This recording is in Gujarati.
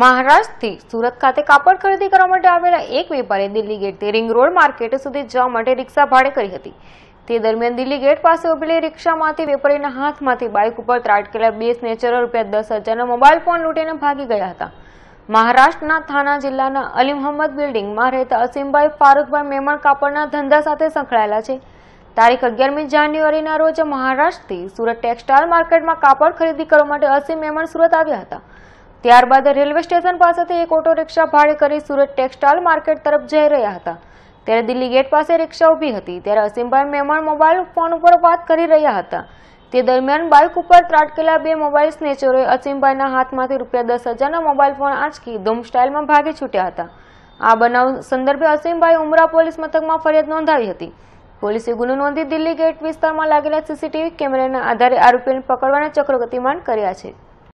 મહારાષ્ટ્રથી સુરત ખાતે કાપડ ખરીદી કરવા માટે આવેલા એક વેપારી દિલ્હી ગેટથી રિંગ રોડ માર્કેટ સુધી જવા માટે રિક્ષા ભાડે કરી હતી તે દરમિયાન દિલ્હી ગેટ પાસે ઉભેલી રિક્ષામાંથી વેપારીના હાથમાંથી બાઇક ઉપર ત્રાટકેલા બે સ્નેચરો રૂપિયા દસ હજારનો મોબાઈલ ફોન લૂંટીને ભાગી ગયા હતા મહારાષ્ટ્રના થાના જિલ્લાના અલી મહમ્મદ બિલ્ડિંગમાં રહેતા અસીમભાઈ ફારૂકભાઈ મેમણ કાપડના ધંધા સાથે સંકળાયેલા છે તારીખ અગિયારમી જાન્યુઆરીના રોજ મહારાષ્ટ્રથી સુરત ટેક્સટાઇલ માર્કેટમાં કાપડ ખરીદી કરવા માટે અસીમ મેમણ સુરત આવ્યા હતા ત્યારબાદ રેલવે સ્ટેશન પાસેથી એક ઓટો રિક્ષા ભાડે કરી સુરત ટેક્સટાઇલ માર્કેટ તરફ જઈ રહ્યા હતા ત્યારે દિલ્હી ગેટ પાસે રિક્ષા ઊભી હતી ત્યારે અસીમભાઈ મહેમાન મોબાઈલ ફોન ઉપર વાત કરી રહ્યા હતા તે દરમિયાન બાઇક ઉપર ત્રાટકેલા બે મોબાઈલ સ્નેચરોએ અસીમભાઈના હાથમાંથી રૂપિયા દસ હજારના મોબાઈલ ફોન આંચકી ધૂમ સ્ટાઇલમાં ભાગી છૂટ્યા હતા આ બનાવ સંદર્ભે અસીમભાઈ ઉમરા પોલીસ મથકમાં ફરિયાદ નોંધાવી હતી પોલીસે ગુનો નોંધી દિલ્હી ગેટ વિસ્તારમાં લાગેલા સીસીટીવી કેમેરાના આધારે આરોપીને પકડવાના ચક્રો ગતિમાન કર્યા છે